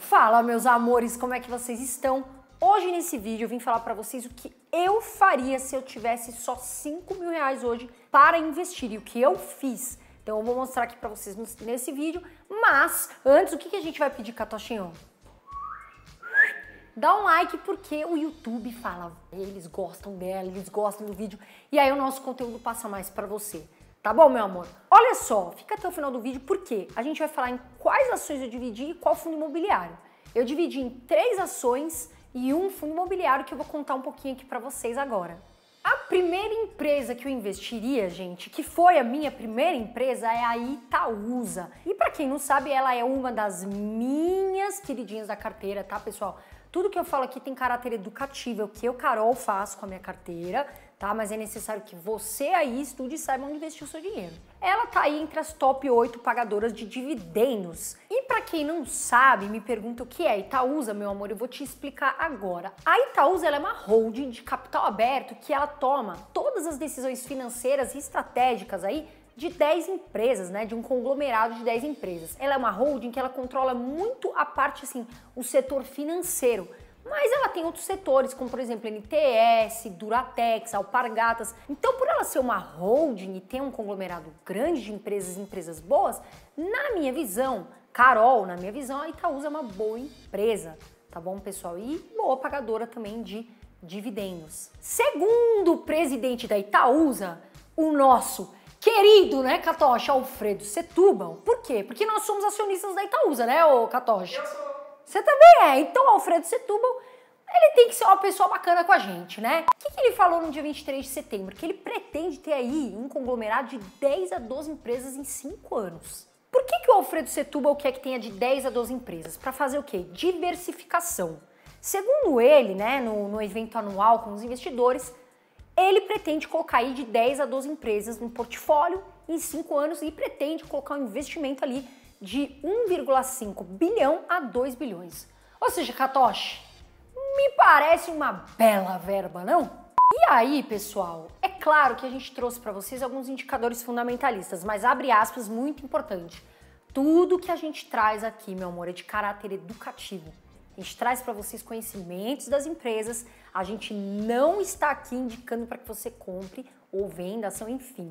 Fala, meus amores, como é que vocês estão? Hoje nesse vídeo eu vim falar para vocês o que eu faria se eu tivesse só 5 mil reais hoje para investir e o que eu fiz. Então eu vou mostrar aqui para vocês nesse vídeo, mas antes o que, a gente vai pedir, Catochinho? Dá um like porque o YouTube fala, eles gostam dela, eles gostam do vídeo e aí o nosso conteúdo passa mais para você tá bom, meu amor? Olha só, fica até o final do vídeo porque a gente vai falar em quais ações eu dividi e qual fundo imobiliário. Eu dividi em três ações e um fundo imobiliário que eu vou contar um pouquinho aqui para vocês agora. A primeira empresa que eu investiria, gente, que foi a minha primeira empresa, é a Itaúsa. E para quem não sabe, ela é uma das minhas queridinhas da carteira, tá, pessoal? Tudo que eu falo aqui tem caráter educativo, é o que eu, Carol, faço com a minha carteira tá? Mas é necessário que você aí estude e saiba onde investir o seu dinheiro. Ela tá aí entre as top 8 pagadoras de dividendos. E para quem não sabe, me pergunta o que é Itaúsa, meu amor, eu vou te explicar agora. A Itaúsa é uma holding de capital aberto que ela toma todas as decisões financeiras e estratégicas aí de 10 empresas, né, de um conglomerado de 10 empresas. Ela é uma holding que ela controla muito a parte assim, o setor financeiro mas ela tem outros setores, como por exemplo NTS, Duratex, Alpargatas. Então, por ela ser uma holding e ter um conglomerado grande de empresas empresas boas, na minha visão, Carol, na minha visão, a Itaúsa é uma boa empresa, tá bom, pessoal? E boa pagadora também de dividendos. Segundo o presidente da Itaúsa, o nosso querido, né, Catocha, Alfredo Setúbal. Por quê? Porque nós somos acionistas da Itaúsa, né, ô Catocha? Eu sou você também é. Então, Alfredo Setúbal, ele tem que ser uma pessoa bacana com a gente, né? O que, que ele falou no dia 23 de setembro? Que ele pretende ter aí um conglomerado de 10 a 12 empresas em 5 anos. Por que, que o Alfredo Setúbal quer que tenha de 10 a 12 empresas? Para fazer o quê? Diversificação. Segundo ele, né, no, no evento anual com os investidores, ele pretende colocar aí de 10 a 12 empresas no portfólio em 5 anos e pretende colocar um investimento ali de 1,5 bilhão a 2 bilhões. Ou seja, Katoshi, me parece uma bela verba, não? E aí, pessoal, é claro que a gente trouxe para vocês alguns indicadores fundamentalistas, mas abre aspas, muito importante. Tudo que a gente traz aqui, meu amor, é de caráter educativo. A gente traz para vocês conhecimentos das empresas, a gente não está aqui indicando para que você compre ou venda ação, enfim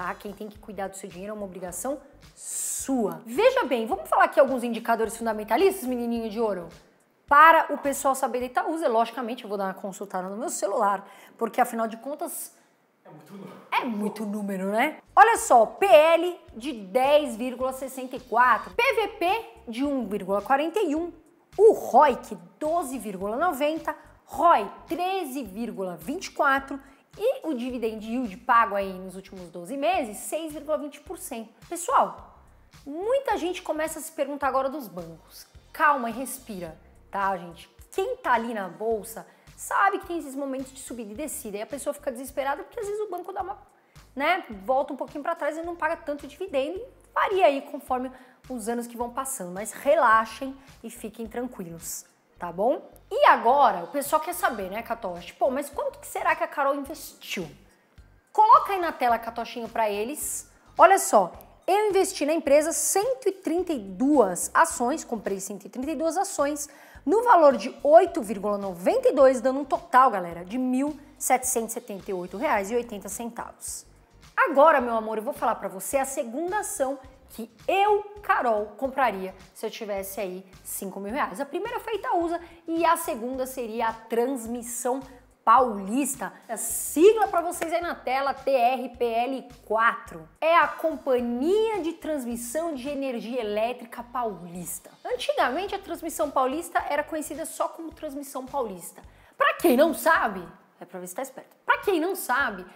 tá? Quem tem que cuidar do seu dinheiro é uma obrigação sua. Veja bem, vamos falar aqui alguns indicadores fundamentalistas, menininho de ouro? Para o pessoal saber da Itaúsa, logicamente, eu vou dar uma consultada no meu celular, porque afinal de contas, é muito É muito número, né? Olha só, PL de 10,64, PVP de 1,41, o ROIC 12,90, ROI 13,24 e o dividend yield pago aí nos últimos 12 meses, 6,20%. Pessoal, muita gente começa a se perguntar agora dos bancos. Calma e respira, tá, gente? Quem tá ali na bolsa sabe que tem esses momentos de subida e descida. E a pessoa fica desesperada porque às vezes o banco dá uma, né, volta um pouquinho para trás e não paga tanto dividendo e varia aí conforme os anos que vão passando. Mas relaxem e fiquem tranquilos tá bom? E agora, o pessoal quer saber, né, Catoche? Pô, mas quanto que será que a Carol investiu? Coloca aí na tela, Catochinho, para eles. Olha só, eu investi na empresa 132 ações, comprei 132 ações, no valor de 8,92, dando um total, galera, de R$ 1.778,80. Agora, meu amor, eu vou falar para você a segunda ação que eu, Carol, compraria se eu tivesse aí 5 mil reais. A primeira foi a Itaúsa e a segunda seria a transmissão paulista. A sigla para vocês aí na tela, TRPL4. É a Companhia de Transmissão de Energia Elétrica Paulista. Antigamente a transmissão paulista era conhecida só como transmissão paulista. Para quem não sabe, é para ver se tá esperto. Para quem não sabe,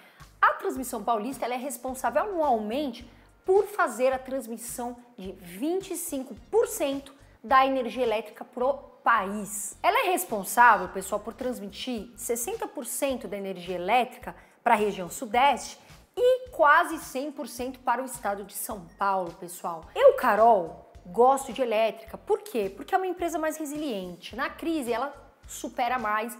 a transmissão paulista ela é responsável anualmente por fazer a transmissão de 25% da energia elétrica pro país. Ela é responsável, pessoal, por transmitir 60% da energia elétrica para a região sudeste e quase 100% para o estado de São Paulo, pessoal. Eu, Carol, gosto de elétrica. Por quê? Porque é uma empresa mais resiliente. Na crise, ela supera mais,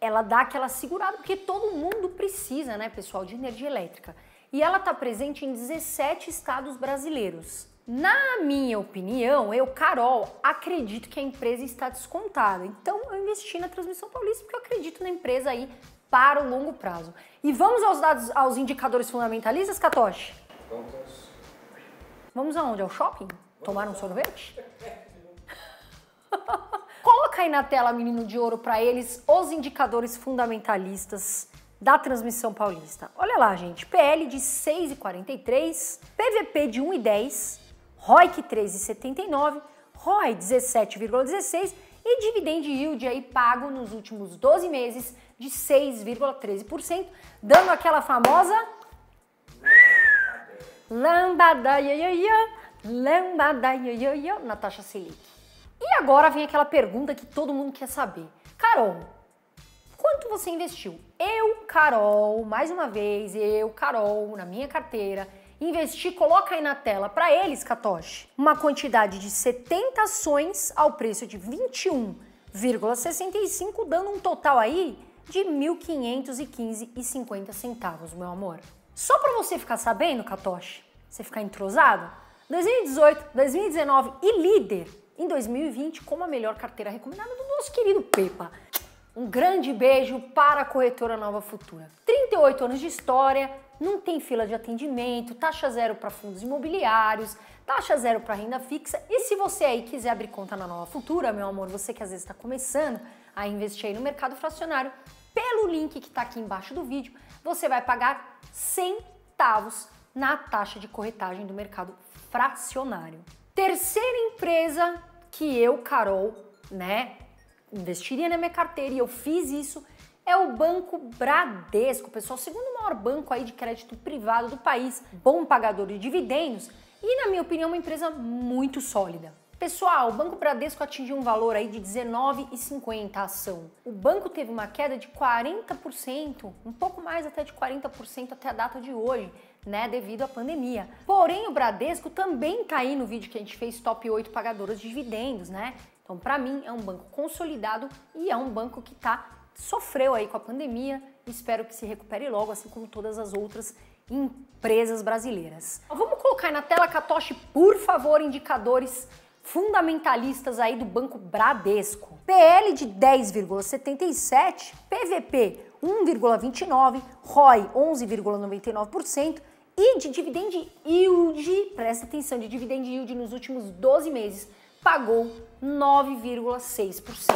ela dá aquela segurada, porque todo mundo precisa, né, pessoal, de energia elétrica e ela está presente em 17 estados brasileiros. Na minha opinião, eu, Carol, acredito que a empresa está descontada. Então eu investi na Transmissão Paulista porque eu acredito na empresa aí para o longo prazo. E vamos aos dados, aos indicadores fundamentalistas, Katoshi? Vamos. Vamos aonde? Ao shopping? Tomar um sorvete? Coloca aí na tela, menino de ouro, para eles os indicadores fundamentalistas da transmissão paulista. Olha lá, gente, PL de 6,43, PVP de 1,10, ROIC 13,79, ROI 17,16 e dividend yield aí pago nos últimos 12 meses de 6,13%, dando aquela famosa lambada iaiaia, lambada iaiaia na taxa Selic. E agora vem aquela pergunta que todo mundo quer saber. Carol, quanto você investiu? Eu, Carol, mais uma vez, eu, Carol, na minha carteira, investi, coloca aí na tela para eles, Katoshi, uma quantidade de 70 ações ao preço de 21,65, dando um total aí de 1.515,50 centavos, meu amor. Só para você ficar sabendo, Katoshi, você ficar entrosado, 2018, 2019 e líder em 2020 como a melhor carteira recomendada do nosso querido Pepa. Um grande beijo para a corretora Nova Futura. 38 anos de história, não tem fila de atendimento, taxa zero para fundos imobiliários, taxa zero para renda fixa. E se você aí quiser abrir conta na Nova Futura, meu amor, você que às vezes está começando a investir aí no mercado fracionário, pelo link que está aqui embaixo do vídeo, você vai pagar centavos na taxa de corretagem do mercado fracionário. Terceira empresa que eu, Carol, né, investiria na minha carteira e eu fiz isso é o Banco Bradesco, pessoal, segundo maior banco aí de crédito privado do país, bom pagador de dividendos e, na minha opinião, uma empresa muito sólida. Pessoal, o Banco Bradesco atingiu um valor aí de 19,50 a ação. O banco teve uma queda de 40%, um pouco mais até de 40% até a data de hoje, né, devido à pandemia. Porém, o Bradesco também tá aí no vídeo que a gente fez top 8 pagadoras de dividendos, né? Então, para mim, é um banco consolidado e é um banco que tá, sofreu aí com a pandemia. Espero que se recupere logo, assim como todas as outras empresas brasileiras. Vamos colocar na tela, Katoshi, por favor, indicadores fundamentalistas aí do Banco Bradesco. PL de 10,77, PVP 1,29, ROI 11,99% e de dividend yield, presta atenção, de dividend yield nos últimos 12 meses pagou 9,6%.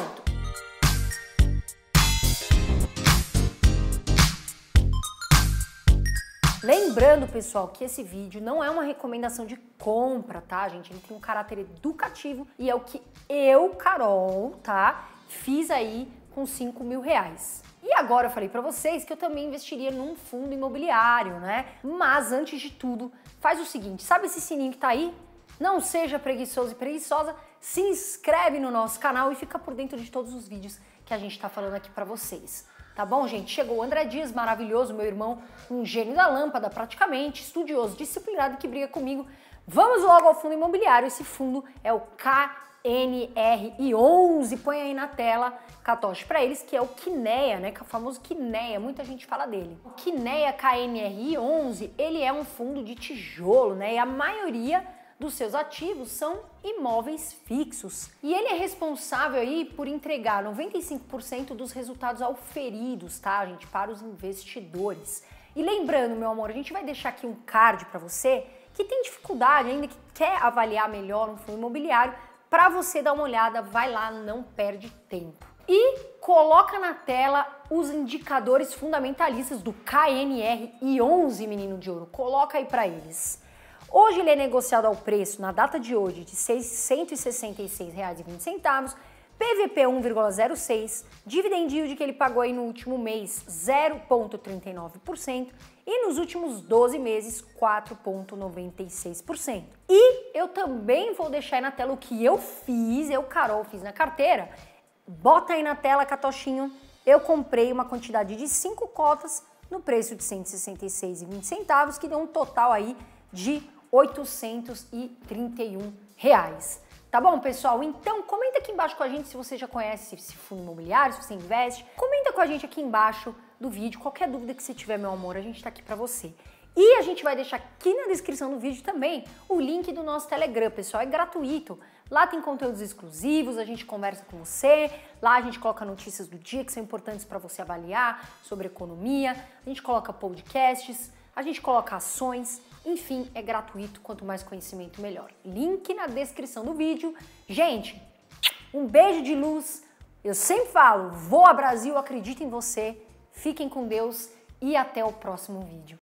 Lembrando, pessoal, que esse vídeo não é uma recomendação de compra, tá, gente? Ele tem um caráter educativo e é o que eu, Carol, tá, fiz aí com 5 mil reais. E agora eu falei para vocês que eu também investiria num fundo imobiliário, né? Mas antes de tudo, faz o seguinte, sabe esse sininho que tá aí? Não seja preguiçoso e preguiçosa, se inscreve no nosso canal e fica por dentro de todos os vídeos que a gente está falando aqui para vocês. Tá bom, gente? Chegou o André Dias, maravilhoso, meu irmão, um gênio da lâmpada praticamente, estudioso, disciplinado que briga comigo. Vamos logo ao fundo imobiliário. Esse fundo é o KNRI11. Põe aí na tela, Catoche, para eles, que é o Kinea, né? Que é o famoso Kinea. muita gente fala dele. O Kinea KNRI11, ele é um fundo de tijolo, né? E a maioria dos seus ativos são imóveis fixos. E ele é responsável aí por entregar 95% dos resultados auferidos, tá, gente, para os investidores. E lembrando, meu amor, a gente vai deixar aqui um card para você que tem dificuldade ainda, que quer avaliar melhor um fundo imobiliário, para você dar uma olhada, vai lá, não perde tempo. E coloca na tela os indicadores fundamentalistas do KNR e 11, menino de ouro. Coloca aí para eles. Hoje ele é negociado ao preço, na data de hoje, de R$ 166,20. PVP 1,06, dividend yield que ele pagou aí no último mês 0,39% e nos últimos 12 meses 4,96%. E eu também vou deixar aí na tela o que eu fiz, eu, Carol, fiz na carteira. Bota aí na tela, Catochinho. Eu comprei uma quantidade de 5 cotas no preço de R$ 166,20, que deu um total aí de 831 reais. Tá bom, pessoal? Então, comenta aqui embaixo com a gente se você já conhece esse fundo imobiliário, se você investe. Comenta com a gente aqui embaixo do vídeo. Qualquer dúvida que você tiver, meu amor, a gente está aqui para você. E a gente vai deixar aqui na descrição do vídeo também o link do nosso Telegram, pessoal. É gratuito. Lá tem conteúdos exclusivos, a gente conversa com você, lá a gente coloca notícias do dia que são importantes para você avaliar sobre economia, a gente coloca podcasts, a gente coloca ações. Enfim, é gratuito, quanto mais conhecimento, melhor. Link na descrição do vídeo. Gente, um beijo de luz. Eu sempre falo, voa Brasil, acredite em você. Fiquem com Deus e até o próximo vídeo.